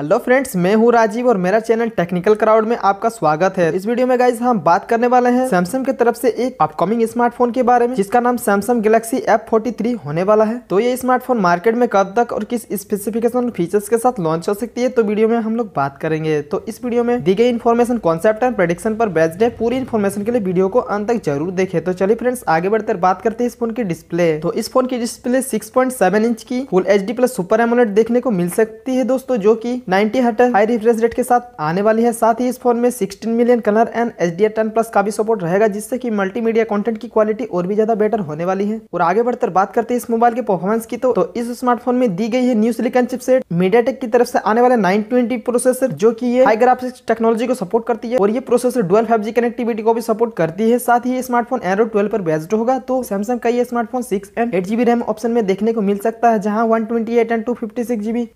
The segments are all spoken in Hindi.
हेलो फ्रेंड्स मैं हूं राजीव और मेरा चैनल टेक्निकल क्राउड में आपका स्वागत है इस वीडियो में गाइज हम बात करने वाले हैं सैमसंग की तरफ से एक अपकमिंग स्मार्टफोन के बारे में जिसका नाम सैमसंग गैलेक्सी एफ फोर्टी होने वाला है तो ये स्मार्टफोन मार्केट में कब तक और किस स्पेसिफिकेशन फीचर्स के साथ लॉन्च हो सकती है तो वीडियो में हम लोग बात करेंगे तो इस वीडियो में दी गई इन्फॉर्मेशन कॉन्सेप्ट एंड प्रडिक्शन पर बेस्ड है पूरी इन्फॉर्मेशन के लिए वीडियो को अंत तक जरूर देखे तो चलिए फ्रेंड्स आगे बढ़कर बात करते हैं इस फोन की डिस्प्ले तो इस फोन की डिस्प्ले सिक्स इंच की full H plus super AMOLED देखने को मिल सकती है दोस्तों जो की 90 हट हाई रिफ्रेश रेट के साथ आने वाली है साथ ही इस फोन में 16 million colour and H D plus का भी सपोर्ट रहेगा जिससे कि मल्टीमीडिया कंटेंट की क्वालिटी और भी ज्यादा बेटर होने वाली है और आगे बढ़कर बात करते हैं इस मोबाइल के परफॉर्मेंस की तो, तो इस स्मार्टफोन में दी गई है न्यू सिलिकन चिपसेट मीडियाटेक की तरफ से आने नाइन ट्वेंटी प्रोसेसर जो कि ये हाई ग्राफिक्स टेक्नोलॉजी को सपोर्ट करती है और ये प्रोसेसर डुअल फाइव कनेक्टिविटी को भी सपोर्ट करती है साथ ही स्मार्टफोन एंड्रॉइड ट्वेल्व पर बेस्ड होगा तो सैमसंग का ये smartphone six and eight RAM option में देखने को मिल सकता है जहाँ one and two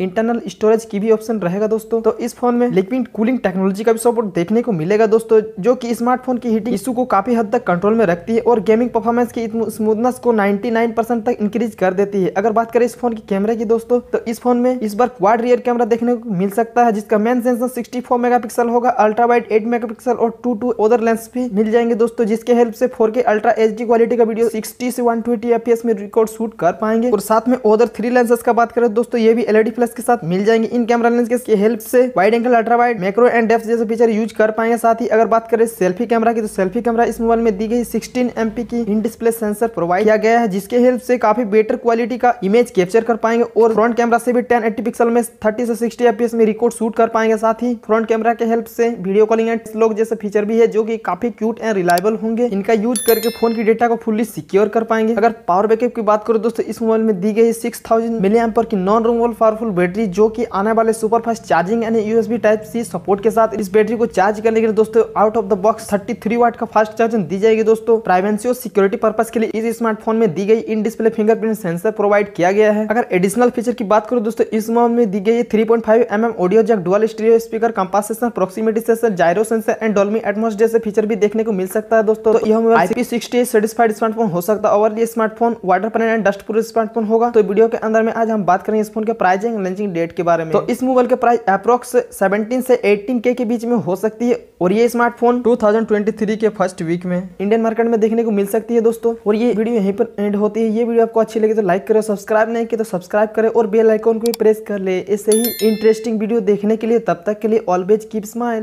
internal storage की भी ऑप्शन रहेगा दोस्तों तो इस फोन में लिक्विड कूलिंग टेक्नोलॉजी का भी सपोर्ट देखने को मिलेगा दोस्तों जो की स्मार्टफोन की हीटिंग इशू को काफी हद तक कंट्रोल में रखती है और गेमिंग परफॉर्मेंस की स्मूथनेस को 99% तक इंक्रीज कर देती है अगर बात करें इस फोन की कैमरे की दोस्तों तो इस फोन में इस बार क्वाड रियर कैमरा देखने को मिल सकता है जिसका मेन सेंसर फोर मेगा होगा अल्ट्रा वाइड एट मेगापिक्सल और टू टू ओदर लेंस भी मिल जाएंगे दोस्तों जिसके हेल्प से फोर अल्ट्रा एच क्वालिटी का वीडियो सिक्सटी से वन ट्वेंटी में रिकॉर्ड शूट कर पाएंगे और साथ में ओदर थ्री लेंसेज का बात करें दोस्तों ये भी एलईडी फ्लैश e के साथ मिल जाएंगे इन कैमरा लेंस लेंस के इसकी हेल्प से wide angle ultra wide macro and depth जैसे फीचर यूज कर पाएंगे साथ ही अगर बात करें सेल्फी कैमरा की तो सेल्फी कैमरा इस मोबाइल में दी गई सिक्सटीन एम की इन डिस्प्ले सेंसर प्रोवाइड किया गया है जिसके हेल्प से काफी बेटर क्वालिटी का इमेज कैप्चर कर पाएंगे और फ्रंट कैमरा से भी टेन एट्टी पिक्सल में थर्टी से सिक्सटी एफ में रिकॉर्ड शूट कर पाएंगे साथ ही फ्रंट कैमरा के हेल्प से वीडियो कॉलिंग एंड लोग जैसे फीचर भी है जो की काफी क्यूट एंड रिलायबल होंगे इनका यूज करके फोन की डेटा को फुल्ली सिक्योर कर पाएंगे अगर पावर बैकअप की बात करो दोस्तों इस मोबाइल में दी गई सिक्स थाउजेंड मिली की नॉन रूमोल पावरफुल बैटरी जो की आने वाले सुपर सुपर फास्ट चार्जिंग यानी यूएसबी टाइप सी सपोर्ट के साथ इस बैटरी को चार्ज करने के लिए दोस्तों out of the box thirty three watt का फास्ट चार्जिंग दी जाएगी दोस्तों प्राइवेंसी और सिक्योरिटी पर्पज के लिए इस स्मार्टफोन में दी गई in display fingerprint sensor provide किया गया है अगर एडिशनल फीचर की बात करूँ दोस्तों इस मोबाइल में दी गई three point five M M audio jack dual stereo speaker compass proximity sensor gyro sensor and Dolby Atmos जैसे फीचर भी देखने को मिल सकता है दोस्तों तो यह आईपी सिक्सटी स्मार्टफोन हो सकता है और ये smartphone water plain and dust smartphone होगा तो वीडियो के अंदर में आज हम बात करेंगे इस फोन के प्राइसिंग लॉन्चिंग डेट के बारे में तो इस मोबाइल अवेलेबल के प्राइस अप्रोक्स 17 से 18K के बीच में हो सकती है और ये स्मार्टफोन 2023 के फर्स्ट वीक में इंडियन मार्केट में देखने को मिल सकती है दोस्तों और ये वीडियो यहीं पर एंड होती है ये वीडियो आपको अच्छी लगे तो लाइक करें सब्सक्राइब नहीं किया तो सब्सक्राइब करें और बेल आइकॉन को भी प्रेस कर ले ऐसे ही इंटरेस्टिंग वीडियो देखने के लिए तब तक के लिए ऑलवेज कीप स्माइल